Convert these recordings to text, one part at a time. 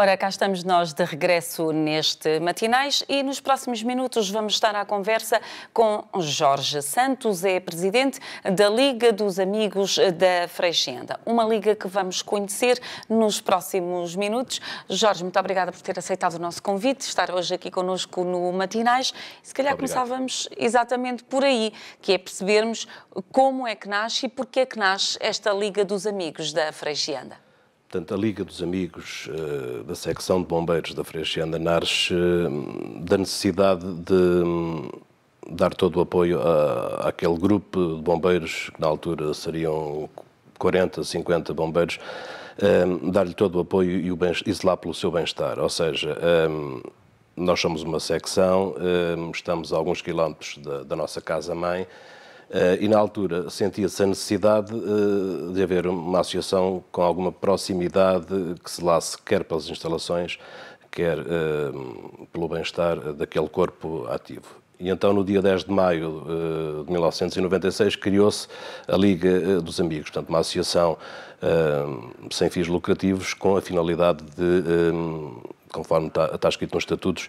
Ora, cá estamos nós de regresso neste Matinais e nos próximos minutos vamos estar à conversa com Jorge Santos, é presidente da Liga dos Amigos da Freixenda, uma liga que vamos conhecer nos próximos minutos. Jorge, muito obrigada por ter aceitado o nosso convite, estar hoje aqui conosco no Matinais. Se calhar Obrigado. começávamos exatamente por aí, que é percebermos como é que nasce e porque é que nasce esta Liga dos Amigos da Freixenda. Portanto, a Liga dos Amigos uh, da Secção de Bombeiros da Freixeira de uh, da necessidade de um, dar todo o apoio a, àquele grupo de bombeiros, que na altura seriam 40, 50 bombeiros, um, dar-lhe todo o apoio e, o bem, e zelar pelo seu bem-estar. Ou seja, um, nós somos uma secção, hum, estamos a alguns quilómetros da, da nossa casa-mãe, eh, e na altura sentia-se a necessidade eh, de haver uma associação com alguma proximidade que se lasse quer pelas instalações, quer eh, pelo bem-estar daquele corpo ativo. E então, no dia 10 de maio de 1996, criou-se a Liga dos Amigos, portanto, uma associação sem fins lucrativos com a finalidade de conforme está, está escrito nos estatutos,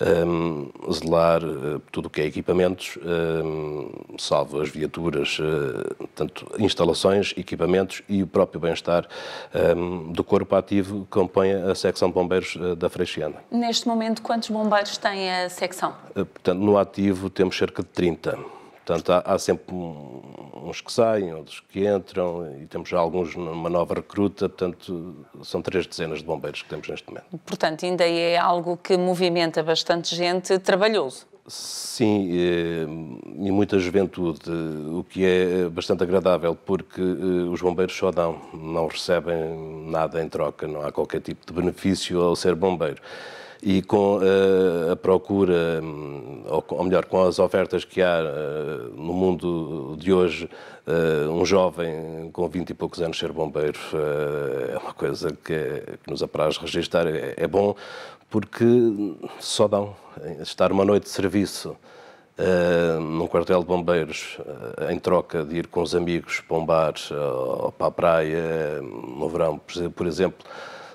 um, ehm, zelar uh, tudo o que é equipamentos, um, ehm, salvo as viaturas, uh, tanto instalações, equipamentos e o próprio bem-estar um, ehm, do corpo ativo que compõe a secção de bombeiros uh, da Freixiana. Neste momento, quantos bombeiros tem a secção? portanto, no ativo temos cerca de 30 Portanto, há, há sempre uns que saem, outros que entram, e temos já alguns numa nova recruta, portanto, são três dezenas de bombeiros que temos neste momento. Portanto, ainda é algo que movimenta bastante gente, trabalhoso. Sim, eh, e muita juventude, o que é bastante agradável, porque eh, os bombeiros só dão, não recebem nada em troca, não há qualquer tipo de benefício ao ser bombeiro e com uh, a procura, hum, ou, ou, melhor, com as ofertas que há uh, no mundo de hoje, uh, um jovem com 20 e poucos anos ser bombeiro é uma coisa que, que nos apraz registar. É, é, bom porque só dão estar uma noite de serviço. num quartel de bombeiros, em troca de ir com os amigos para um bar ou, ou para a praia, no verão, por exemplo,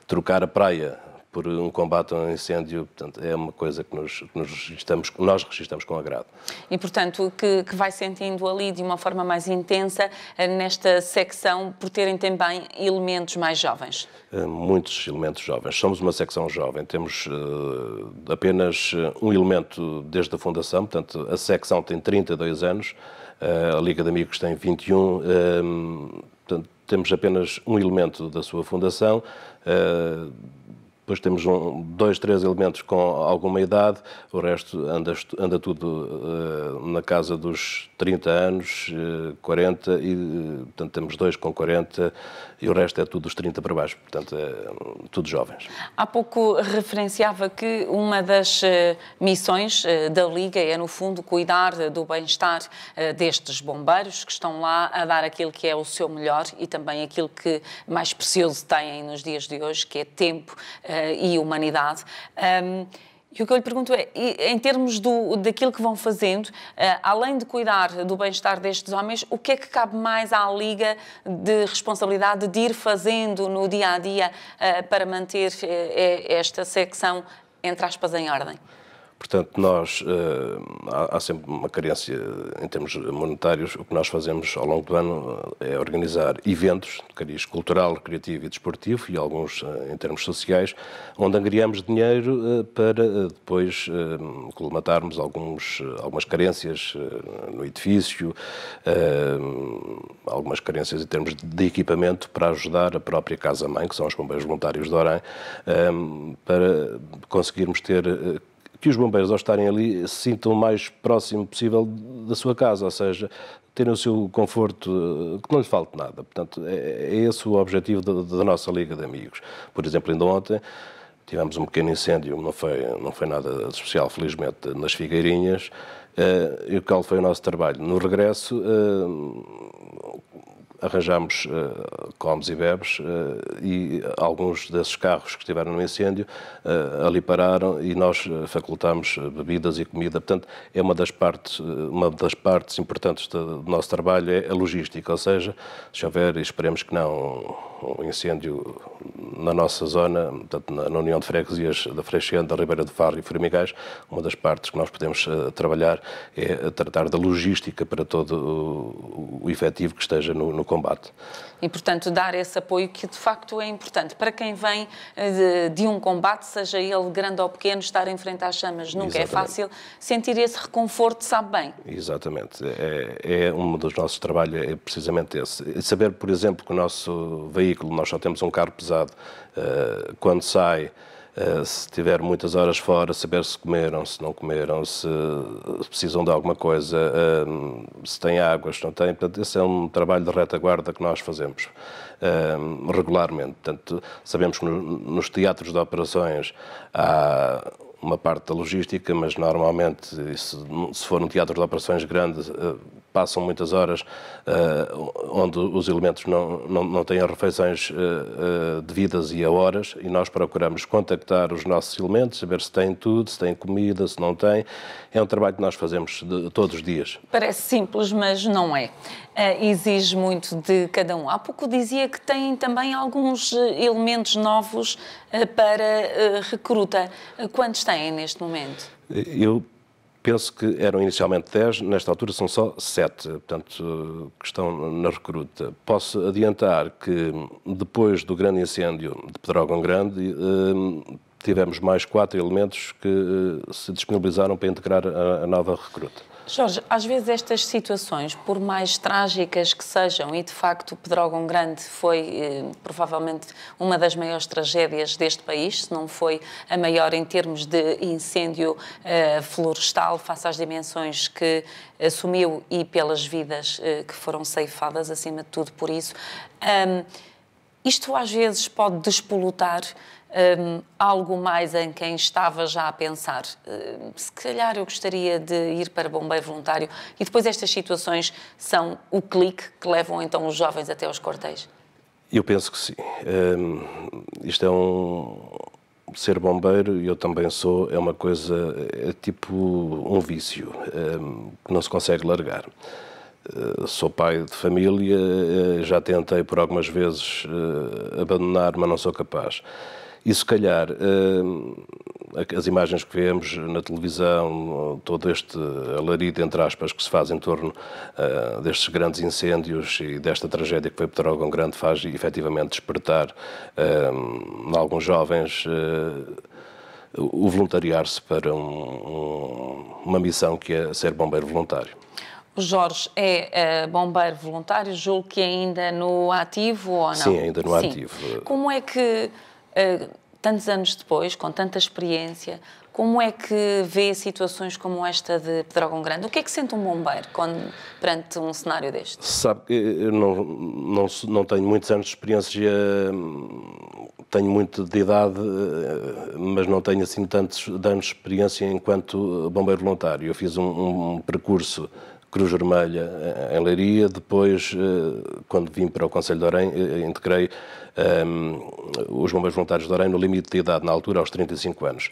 trocar a praia por um combate a um incêndio, portanto, é uma coisa que nós que registramos, nós registramos com agrado. E, portanto, que, que vai sentindo ali de uma forma mais intensa eh, nesta secção, por terem também elementos mais jovens? Eh, muitos elementos jovens. Somos uma secção jovem, temos uh, apenas um elemento desde a fundação, portanto, a secção tem 32 anos, uh, a Liga de Amigos tem 21, portanto, temos apenas um elemento da sua fundação. Uh, depois temos um, dois, três elementos com alguma idade, o resto anda, anda tudo uh, na casa dos 30 anos, uh, eh, 40, e eh, portanto temos dois com 40 e o resto é tudo dos 30 para baixo, portanto é tudo jovens. Há pouco referenciava que uma das missões da Liga é, no fundo, cuidar do bem-estar destes bombeiros que estão lá a dar aquilo que é o seu melhor e também aquilo que mais precioso têm nos dias de hoje, que é tempo eh, e humanidade. Um, e o que eu lhe pergunto é, em termos do, daquilo que vão fazendo, eh, além de cuidar do bem-estar destes homens, o que é que cabe mais à Liga de responsabilidade de ir fazendo no dia a dia eh, para manter esta secção, entre aspas, em ordem? Portanto, nós eh, há, há sempre uma carência em termos monetários. O que nós fazemos ao longo do ano eh, é organizar eventos de cariz cultural, criativo e desportivo, e alguns eh, em termos sociais, onde angriamos dinheiro para depois colmatarmos alguns, algumas carências no edifício, algumas carências em termos de equipamento para ajudar a própria Casa-Mãe, que são os bombeiros voluntários de Orem, para conseguirmos ter que os bombeiros, ao estarem ali, se sintam o mais próximo possível da sua casa, ou seja, terem o seu conforto, eh, que não lhe falte nada. Portanto, é, é esse o objetivo da, nossa Liga de Amigos. Por exemplo, ainda ontem tivemos um pequeno incêndio, não foi, não foi nada especial, felizmente, nas Figueirinhas. Eh, e e qual foi o nosso trabalho? No regresso, eh, Arranjámos uh, eh, comes e bebes uh, e alguns desses carros que estiveram no incêndio uh, ali pararam e nós facultámos bebidas e comida. Portanto, é uma das partes, uma das partes importantes do nosso trabalho é a logística, ou seja, se houver, e esperemos que não um incêndio na nossa zona, portanto, na União de Freguesias da Freixente, da Ribeira do Faro e Formigais, uma das partes que nós podemos uh, trabalhar é eh, tratar da logística para todo o, o efetivo que esteja no, no combate e, portanto, dar esse apoio que de facto é importante para quem vem eh, de, de um combate, seja ele grande ou pequeno, estar em frente às chamas nunca é Exatamente. é fácil. Sentir esse reconforto sabe bem. Exatamente. É, é um dos nossos trabalhos, é precisamente esse. Saber, por exemplo, que o nosso veículo, nós só temos um carro pesado, eh, quando sai eh, se tiver muitas horas fora, saber se comeram, se não comeram, se precisam de alguma coisa, ehm, se têm água, se não têm. Portanto, esse é um trabalho de retaguarda que nós fazemos ehm, regularmente. Portanto, sabemos que nos teatros de operações há uma parte da logística, mas normalmente, se for um teatro de operações grande, eh, passam muitas horas eh, onde os elementos não, não, não têm refeições eh, devidas e a horas, e nós procuramos contactar os nossos elementos, saber se têm tudo, se têm comida, se não têm. É um trabalho que nós fazemos todos os dias. Parece simples, mas não é. exige muito de cada um. Há pouco dizia que têm também alguns elementos novos para eh, recruta. Quantos têm neste momento? Eu penso que eram inicialmente 10, nesta altura são só 7, portanto, que estão na recruta. Posso adiantar que depois do grande incêndio de Pedrógão Grande, eh, tivemos mais quatro elementos que eh, se disponibilizaram para integrar a nova recruta. Jorge, às vezes estas situações, por mais trágicas que sejam, e de facto o Pedrógão Grande foi eh, provavelmente uma das maiores tragédias deste país, se não foi a maior em termos de incêndio eh, florestal, face às dimensões que assumiu e pelas vidas eh, que foram ceifadas, acima de tudo por isso. Um, isto às vezes pode despolutar um, algo mais em quem estava já a pensar. Hum, se calhar eu gostaria de ir para bombeiro voluntário. E depois estas situações são o clique que levam então os jovens até aos corteios? Eu penso que sim. Um, isto é um. Ser bombeiro, e eu também sou, é uma coisa, é tipo um vício um, que não se consegue largar. Hum, sou pai de família, eh, já tentei por algumas vezes eh, abandonar, mas não sou capaz. E se calhar hum, as imagens que vemos na televisão, todo este alarido, entre aspas, que se faz em torno ah, destes grandes incêndios e desta tragédia que foi Petrógão Grande, faz efetivamente despertar hum, em alguns jovens ah, o voluntariar-se para um, uma missão que é ser bombeiro voluntário. O Jorge é uh, bombeiro voluntário, julgo que ainda no ativo ou não? Sim, ainda no Sim. ativo. Como é que eh, tantos anos depois, com tanta experiência, como é que vê situações como esta de Pedrógão Grande? O que é que sente um bombeiro quando, perante um cenário deste? Sabe eu não, não, não tenho muitos anos de experiência, hum, tenho muito de idade, eh, mas não tenho assim tantos anos de experiência enquanto bombeiro voluntário. Eu fiz um, um percurso Cruz Vermelha eh, em Leiria, depois, quando vim para o Conselho de Orém, integrei um, os bombeiros voluntários de Orem no limite de idade, na altura, aos 35 anos.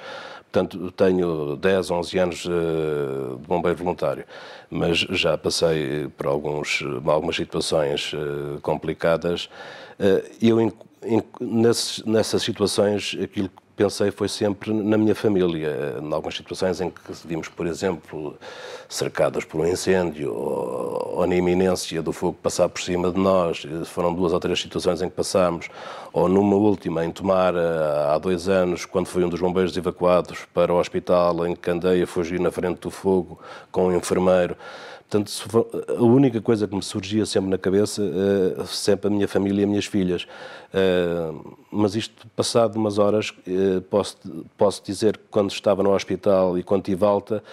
Portanto, tenho 10, 11 anos uh, de bombeiro voluntário, mas já passei por alguns, algumas situações uh, complicadas. Uh, eu, in, in, nessas, nessas situações, aquilo que pensei foi sempre na minha família. Em algumas situações em que vimos, por exemplo, cercados por um incêndio ou, ou na iminência do fogo passar por cima de nós, foram duas ou três situações em que passámos, ou numa última, em Tomar, eh, há dois anos, quando foi um dos bombeiros evacuados para o hospital, em que andei a fugir na frente do fogo com um enfermeiro. Portanto, a única coisa que me surgia sempre na cabeça, eh, sempre a minha família e as minhas filhas. Eh, mas isto, passado umas horas, eh, posso, posso dizer que quando estava no hospital e quando tive alta,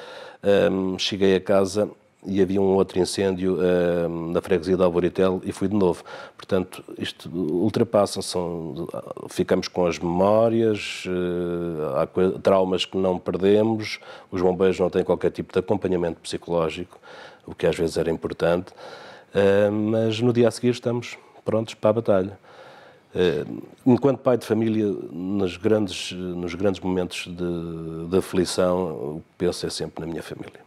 cheguei a casa e havia um outro incêndio uh, na freguesia de Alvoritel e fui de novo. Portanto, isto ultrapassa, são, ficamos com as memórias, uh, há traumas que não perdemos, os bombeiros não têm qualquer tipo de acompanhamento psicológico, o que às vezes era importante, uh, mas no dia a seguir estamos prontos para a batalha. Ehm, enquanto pai de família, nos grandes, nos grandes momentos de, de aflição, penso é sempre na minha família.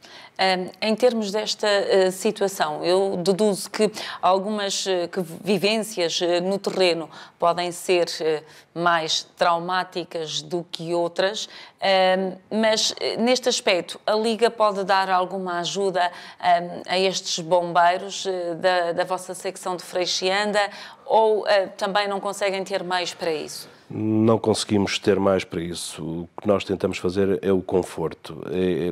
em termos desta eh, situação, eu deduzo que algumas eh, que vivências eh, no terreno podem ser mais traumáticas do que outras, mas neste aspecto, a Liga pode dar alguma ajuda a estes bombeiros da, da, vossa secção de Freixianda ou também não conseguem ter meios para isso? Não conseguimos ter mais para isso. O que nós tentamos fazer é o conforto. É, é,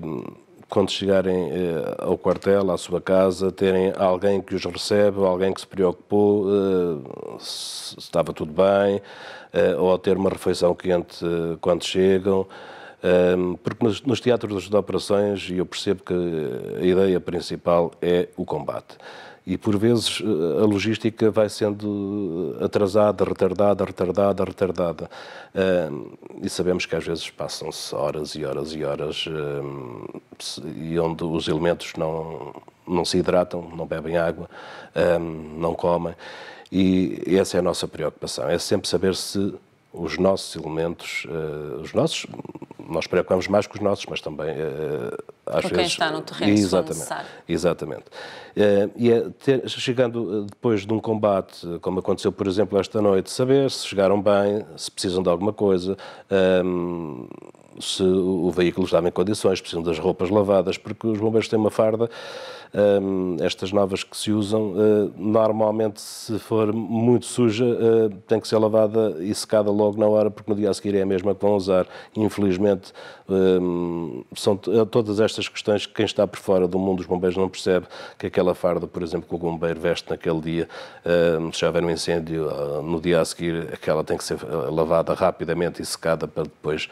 quando chegarem eh, ao quartel, à sua casa, terem alguém que os recebe, alguém que se preocupou eh, se estava tudo bem, eh, ou ter uma refeição quente quando chegam porque nos, nos teatros de operações, e eu percebo que a ideia principal é o combate e por vezes a logística vai sendo atrasada, retardada, retardada, retardada. E sabemos que às vezes passam-se horas e horas e horas e onde os elementos não, não se hidratam, não bebem água, não comem. E essa é a nossa preocupação, é sempre saber se os nossos elementos, uh, os nossos, nós preocupamos mais com os nossos, mas também uh, às quem vezes... está no terreno, exatamente, se Exatamente. Uh, e é ter, chegando depois de um combate, como aconteceu, por exemplo, esta noite, saber se chegaram bem, se precisam de alguma coisa... Ehm, se o veículo estava em condições, precisam das roupas lavadas, porque os bombeiros têm uma farda, hum, estas novas que se usam, hum, normalmente se for muito suja, hum, tem que ser lavada e secada logo na hora, porque no dia a seguir é a mesma que vão usar. Infelizmente, são eh, todas estas questões que quem está por fora do mundo dos bombeiros não percebe que aquela farda, por exemplo, que o bombeiro veste naquele dia, se houver um incêndio ah, no dia a seguir, aquela tem que ser eh, lavada rapidamente e secada para depois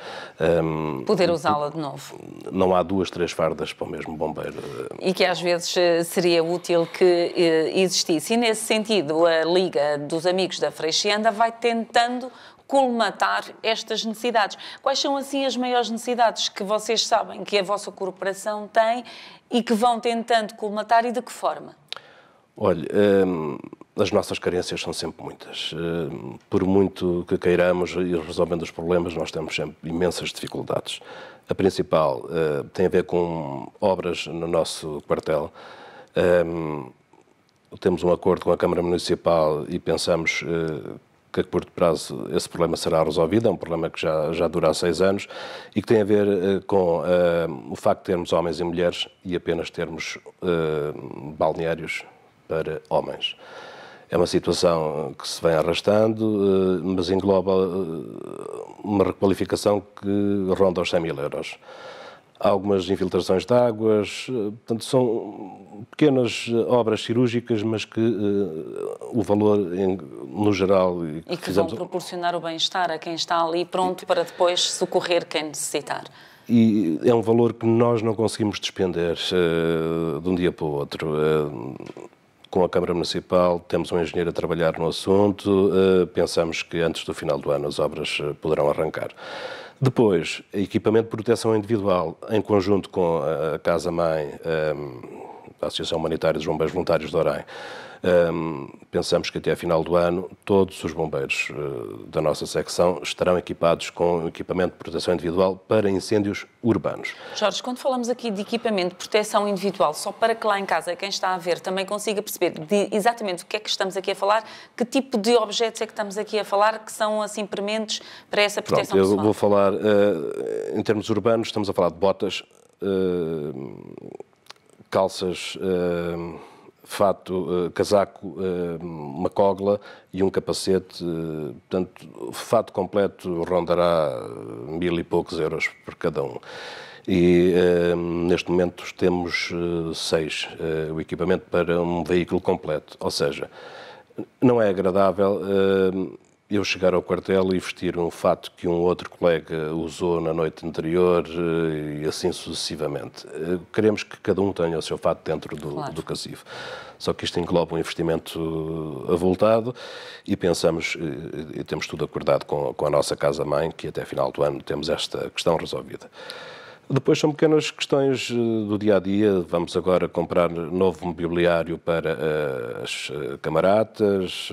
Poder hum, usá-la tipo, de novo. Não há duas, três fardas para o mesmo bombeiro. Eh, e que às vezes eh, seria útil que eh, existisse. E nesse sentido, a Liga dos Amigos da Freixenda vai tentando colmatar estas necessidades. Quais são assim as maiores necessidades que vocês sabem que a vossa corporação tem e que vão tentando colmatar e de que forma? Olha, hum as nossas carências são sempre muitas. Eh, por muito que queiramos ir resolvendo os problemas, nós temos sempre imensas dificuldades. A principal eh, tem a ver com obras no nosso quartel. Eh, temos um acordo com a Câmara Municipal e pensamos que a curto prazo esse problema será resolvido, é um problema que já, já dura há seis anos e que tem a ver uh, com uh, o facto de termos homens e mulheres e apenas termos uh, balneários para homens. É uma situação que se vem arrastando, eh, mas engloba eh, uma requalificação que ronda os 100 mil euros. Há algumas infiltrações de águas, eh, portanto, são pequenas obras cirúrgicas, mas que uh, o valor, em, no geral... E que, e que fizemos... vão proporcionar o bem-estar a quem está ali pronto para depois socorrer quem necessitar e é um valor que nós não conseguimos despender uh, de um dia para o outro. Uh, com a Câmara Municipal, temos um engenheiro a trabalhar no assunto, eh, pensamos que antes do final do ano as obras eh, poderão arrancar. Depois, equipamento de proteção individual, em conjunto com a Casa Mãe, ehm, da Associação Humanitária dos Bombeiros Voluntários de Orem. Um, pensamos que até a final do ano todos os bombeiros uh, da nossa secção estarão equipados com equipamento de proteção individual para incêndios urbanos. Jorge, quando falamos aqui de equipamento de proteção individual, só para que lá em casa quem está a ver também consiga perceber exatamente o que é que estamos aqui a falar, que tipo de objetos é que estamos aqui a falar que são assim prementes para essa proteção Pronto, pessoal? Eu vou falar uh, em termos urbanos, estamos a falar de botas. Uh, calças, uh, fato, uh, casaco, ehm, uma cogla e um capacete. Eh, portanto, o fato completo rondará eh, mil e poucos euros por cada um. E ehm, neste momento temos seis, o equipamento para um veículo completo. Ou seja, não é agradável eu chegar ao quartel e vestir um fato que um outro colega usou na noite anterior eh, e assim sucessivamente. Eh, queremos que cada um tenha o seu fato dentro do, claro. do casivo. Só que isto engloba um investimento avultado e pensamos, eh, e temos tudo acordado com, com a nossa casa-mãe, que até final do ano temos esta questão resolvida. Depois são pequenas questões do dia a dia. Vamos agora comprar novo mobiliário para as camaradas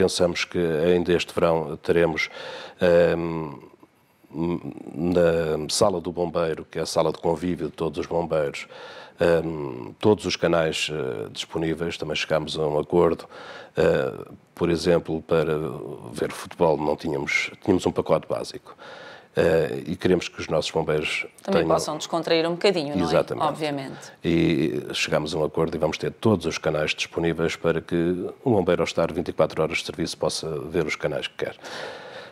pensamos que ainda este verão teremos ehm, na sala do bombeiro, que é a sala de convívio de todos os bombeiros, um, ehm, todos os canais uh, disponíveis, também chegámos a um acordo. Uh, por exemplo, para ver futebol não tínhamos, tínhamos um pacote básico. Uh, e queremos que os nossos bombeiros também tenham... possam descontrair um bocadinho, Exatamente. não é? Obviamente. E chegamos a um acordo e vamos ter todos os canais disponíveis para que um bombeiro ao estar 24 horas de serviço possa ver os canais que quer.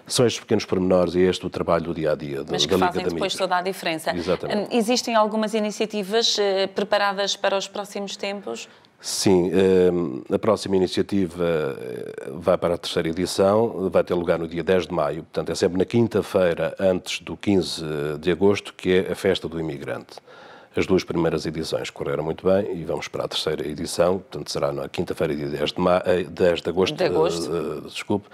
São estes pequenos pormenores e é este o trabalho do dia a dia do, Mas que fazem depois toda a diferença. Exatamente. Hum, existem algumas iniciativas eh, preparadas para os próximos tempos? Sim, ehm, a próxima iniciativa eh, vai para a terceira edição, vai ter lugar no dia 10 de maio, portanto é sempre na quinta-feira antes do 15 de agosto, que é a festa do imigrante. As duas primeiras edições correram muito bem e vamos para a terceira edição, portanto será na quinta-feira, dia 10 de, ma... 10 eh, de agosto. De agosto. Uh, desculpe.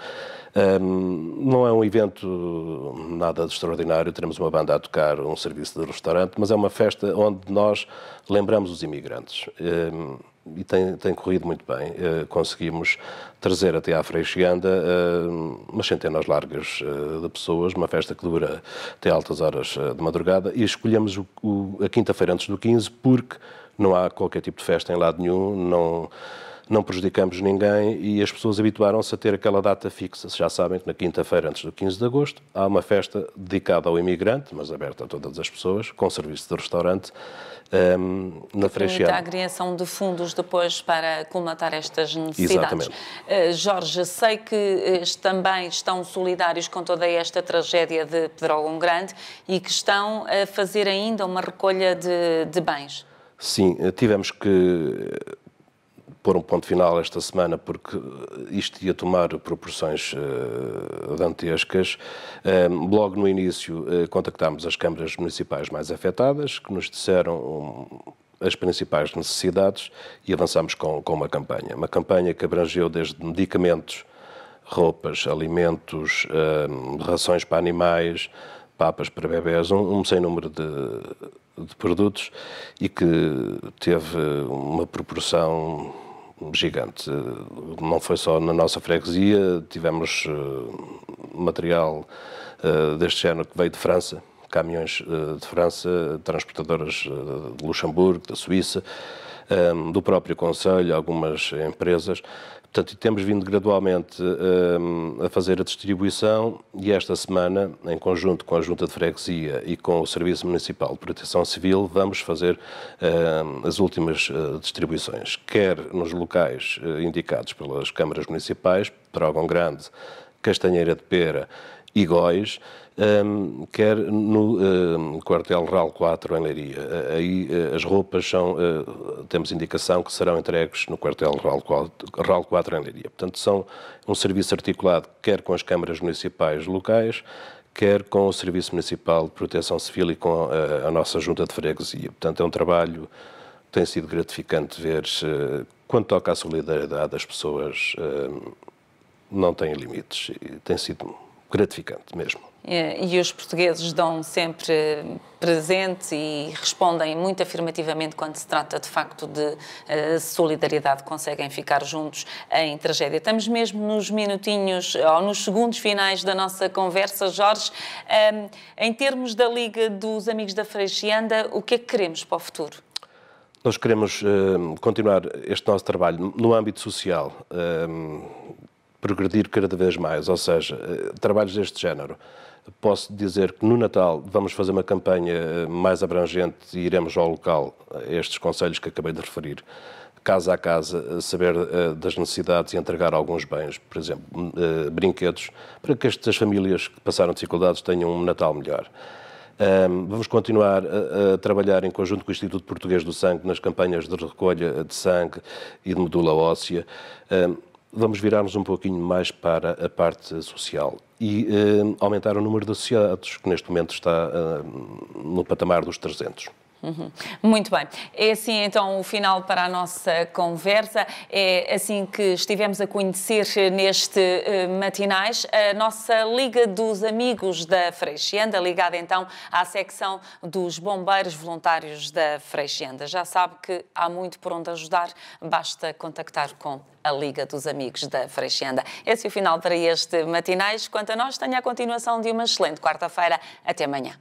Um, ehm, não é um evento nada de extraordinário, teremos uma banda a tocar, um serviço de restaurante, mas é uma festa onde nós lembramos os imigrantes. Um, ehm, e tem, tem corrido muito bem. Uh, conseguimos trazer até à Freixiganda uh, eh, umas centenas largas uh, de pessoas, uma festa que dura até altas horas de madrugada, e escolhemos o, o, a quinta-feira antes do 15 porque não há qualquer tipo de festa em lado nenhum, não não prejudicamos ninguém e as pessoas habituaram-se a ter aquela data fixa. Já sabem que na quinta-feira, antes do 15 de agosto, há uma festa dedicada ao imigrante, mas aberta a todas as pessoas, com serviço de restaurante um, ehm, na Freixeira. a criação de fundos depois para colmatar estas necessidades. Exatamente. Uh, Jorge, sei que eh, também estão solidários com toda esta tragédia de Pedrógão Grande e que estão a fazer ainda uma recolha de, de bens. Sim, eh, tivemos que pôr um ponto final esta semana, porque isto ia tomar proporções uh, dantescas. Um, ehm, logo no início, uh, contactámos as câmaras municipais mais afetadas, que nos disseram. Um, as principais necessidades e avançámos com, com, uma campanha. Uma campanha que abrangeu desde medicamentos, roupas, alimentos, hum, rações para animais, papas para bebés, um, um sem número de, de produtos e que teve uma proporção gigante. Não foi só na nossa freguesia, tivemos eh, material eh, deste género que veio de França, caminhões eh, de França, transportadoras de Luxemburgo, da Suíça, do próprio Conselho, algumas empresas. Portanto, temos vindo gradualmente um, a fazer a distribuição e esta semana, em conjunto com a Junta de Freguesia e com o Serviço Municipal de Proteção Civil, vamos fazer um, as últimas uh, distribuições, quer nos locais uh, indicados pelas câmaras municipais, Trogão Grande, Castanheira de Pera, e Góis, um, ehm, quer no um, ehm, quartel RAL 4 em Leiria. Eh, aí eh, as roupas são, uh, temos indicação que serão entregues no quartel RAL 4, RAL 4 em Leiria. Portanto, são um serviço articulado quer com as câmaras municipais locais, quer com o Serviço Municipal de Proteção Civil e com a, a nossa Junta de Freguesia. Portanto, é um trabalho que tem sido gratificante ver uh, quando toca à solidariedade, as pessoas uh, não têm limites. E tem sido gratificante mesmo. É, e os portugueses dão sempre presente e respondem muito afirmativamente quando se trata de facto de eh, solidariedade, conseguem ficar juntos em tragédia. Estamos mesmo nos minutinhos ou nos segundos finais da nossa conversa, Jorge. Em termos da Liga dos Amigos da Freixianda, o que é que queremos para o futuro? Nós queremos continuar este nosso trabalho no âmbito social progredir cada vez mais, ou seja, eh, trabalhos deste género. Posso dizer que no Natal vamos fazer uma campanha eh, mais abrangente e iremos ao local, eh, estes conselhos que acabei de referir, casa a casa, saber das necessidades e entregar alguns bens, por exemplo, brinquedos, para que estas famílias que passaram dificuldades tenham um Natal melhor. Um, vamos continuar a, a, trabalhar em conjunto com o Instituto Português do Sangue nas campanhas de recolha de sangue e de medula óssea. Um, vamos virar-nos um pouquinho mais para a parte social e eh, aumentar o número de associados, que neste momento está eh, no patamar dos 300. Uhum. Muito bem. É assim então o final para a nossa conversa. É assim que estivemos a conhecer neste uh, matinais a nossa Liga dos Amigos da Freixenda, ligada então à secção dos Bombeiros Voluntários da Freixenda. Já sabe que há muito por onde ajudar, basta contactar com a Liga dos Amigos da Freixenda. Esse é o final para este matinais. Quanto a nós, tenha a continuação de uma excelente quarta-feira. Até amanhã.